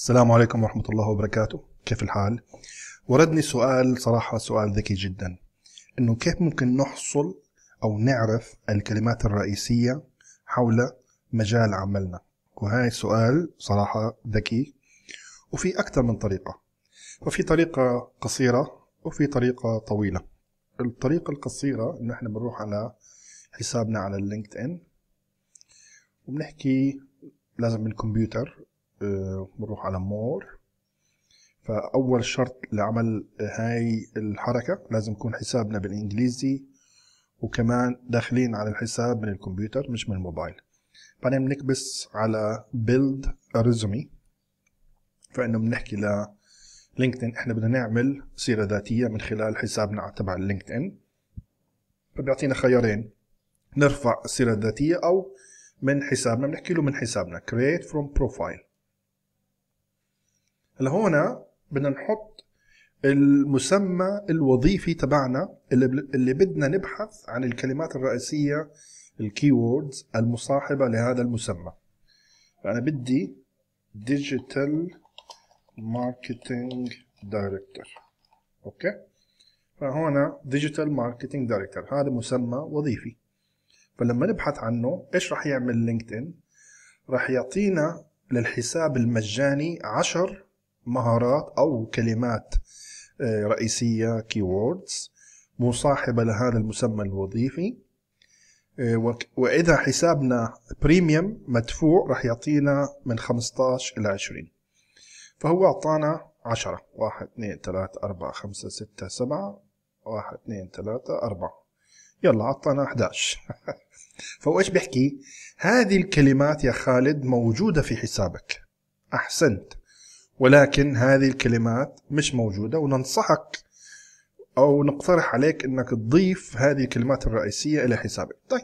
السلام عليكم ورحمة الله وبركاته كيف الحال؟ وردني سؤال صراحة سؤال ذكي جدا انه كيف ممكن نحصل او نعرف الكلمات الرئيسية حول مجال عملنا وهاي سؤال صراحة ذكي وفي أكثر من طريقة ففي طريقة قصيرة وفي طريقة طويلة الطريقة القصيرة إنه إحنا بنروح على حسابنا على اللينكد إن وبنحكي لازم من الكمبيوتر آه، بنروح على مور فاول شرط لعمل هاي الحركه لازم يكون حسابنا بالانجليزي وكمان داخلين على الحساب من الكمبيوتر مش من الموبايل بعدين بنكبس على build a resume فانه بنحكي ل لينكدين احنا بدنا نعمل سيره ذاتيه من خلال حسابنا تبع لينكدين فبيعطينا خيارين نرفع السيره الذاتيه او من حسابنا بنحكي له من حسابنا create from profile هلا هون بدنا نحط المسمى الوظيفي تبعنا اللي, اللي بدنا نبحث عن الكلمات الرئيسية الكيوردز المصاحبة لهذا المسمى فأنا يعني بدي ديجيتال ماركتينج دايركتور أوكي فهنا ديجيتال ماركتينج دايركتور هذا مسمى وظيفي فلما نبحث عنه ايش راح يعمل لينكدين راح يعطينا للحساب المجاني 10 مهارات أو كلمات آه، رئيسية keywords مصاحبة لهذا المسمى الوظيفي آه، وإذا حسابنا بريميوم مدفوع راح يعطينا من 15 إلى 20 فهو أعطانا 10 1 2 3 4 5 6 7 1 2 3 4 يلا أعطانا 11 فهو إيش بيحكي هذه الكلمات يا خالد موجودة في حسابك أحسنت ولكن هذه الكلمات مش موجودة وننصحك أو نقترح عليك أنك تضيف هذه الكلمات الرئيسية إلى حسابك طيب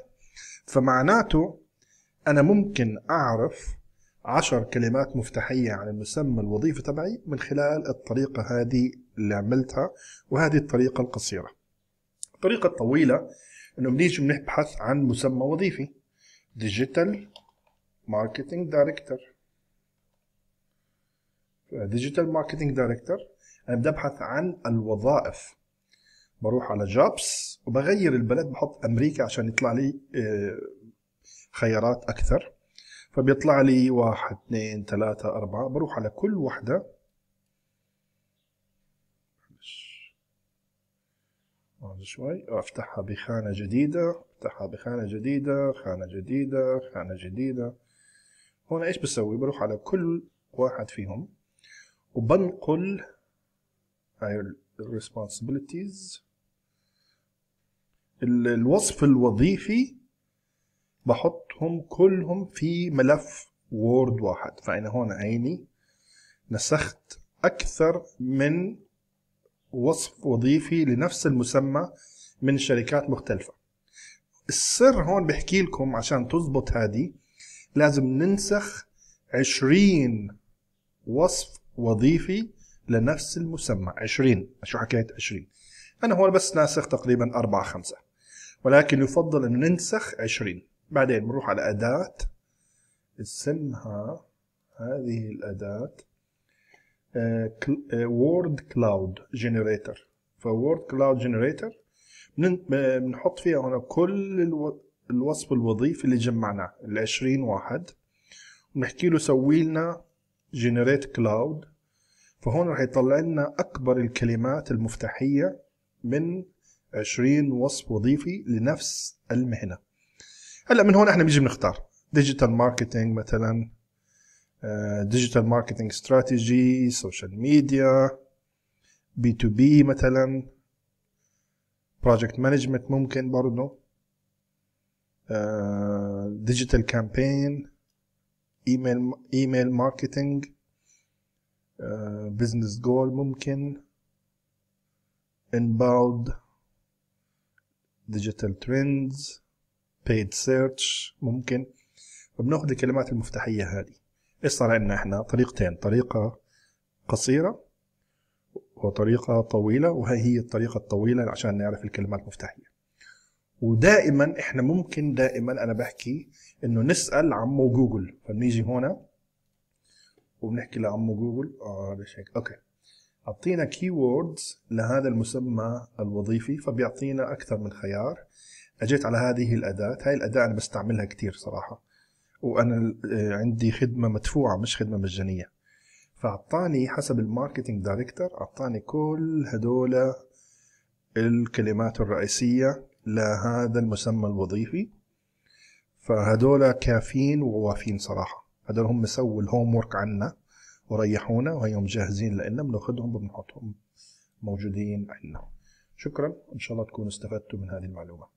فمعناته أنا ممكن أعرف عشر كلمات مفتاحية عن المسمى الوظيفي تبعي من خلال الطريقة هذه اللي عملتها وهذه الطريقة القصيرة الطريقة الطويلة انه بنيجي بنبحث عن مسمى وظيفي ديجيتال ماركتينج دايركتور ديجيتال ماركتنج دايركتور انا بدي ابحث عن الوظائف بروح على جوبس وبغير البلد بحط امريكا عشان يطلع لي آه، خيارات اكثر فبيطلع لي واحد اثنين ثلاثة أربعة بروح على كل وحدة شوي افتحها بخانة جديدة افتحها بخانة جديدة خانة جديدة خانة جديدة هنا ايش بسوي بروح على كل واحد فيهم وبنقل responsibilities الوصف الوظيفي بحطهم كلهم في ملف وورد واحد فأنا هون عيني نسخت أكثر من وصف وظيفي لنفس المسمى من شركات مختلفة السر هون بحكي لكم عشان تزبط هذه لازم ننسخ عشرين وصف وظيفي لنفس المسمى 20 شو حكيت 20 أنا هون بس ناسخ تقريبا 4 5 ولكن يفضل أن ننسخ 20 بعدين بنروح على أداة اسمها هذه الأداة وورد كلاود جنريتر فوورد كلاود جنريتر بنحط فيها هنا كل الوصف الوظيفي اللي جمعناه ال 20 واحد ونحكي له سوي لنا جنريت كلاود فهون راح يطلع لنا اكبر الكلمات المفتاحيه من 20 وصف وظيفي لنفس المهنه هلا من هون احنا بنجي بنختار ديجيتال ماركتينج مثلا ديجيتال ماركتينج استراتيجي سوشيال ميديا بي تو بي مثلا بروجكت مانجمنت ممكن برضه ديجيتال كامبين ايميل ايميل ماركتنج بزنس جول ممكن انباوند ديجيتال ترندز بيد سيرش ممكن فبناخذ الكلمات المفتاحيه هذه ايش صار عندنا احنا طريقتين طريقه قصيره وطريقه طويله وهي هي الطريقه الطويله عشان نعرف الكلمات المفتاحيه ودائما احنا ممكن دائما انا بحكي انه نسال عمو جوجل فبنيجي هنا وبنحكي لعمو جوجل اه هذا هيك اوكي اعطينا كي ووردز لهذا المسمى الوظيفي فبيعطينا اكثر من خيار اجيت على هذه الاداه هاي الاداه انا بستعملها كثير صراحه وانا آه، عندي خدمه مدفوعه مش خدمه مجانيه فاعطاني حسب الماركتنج دايركتور اعطاني كل هدول الكلمات الرئيسيه لهذا المسمى الوظيفي فهذولا كافيين ووافين صراحة هذول هم سووا الهوم ورك عنا وريحونا وهيهم جاهزين لنا بناخذهم وبنحطهم موجودين عندنا شكرا ان شاء الله تكونوا استفدتوا من هذه المعلومه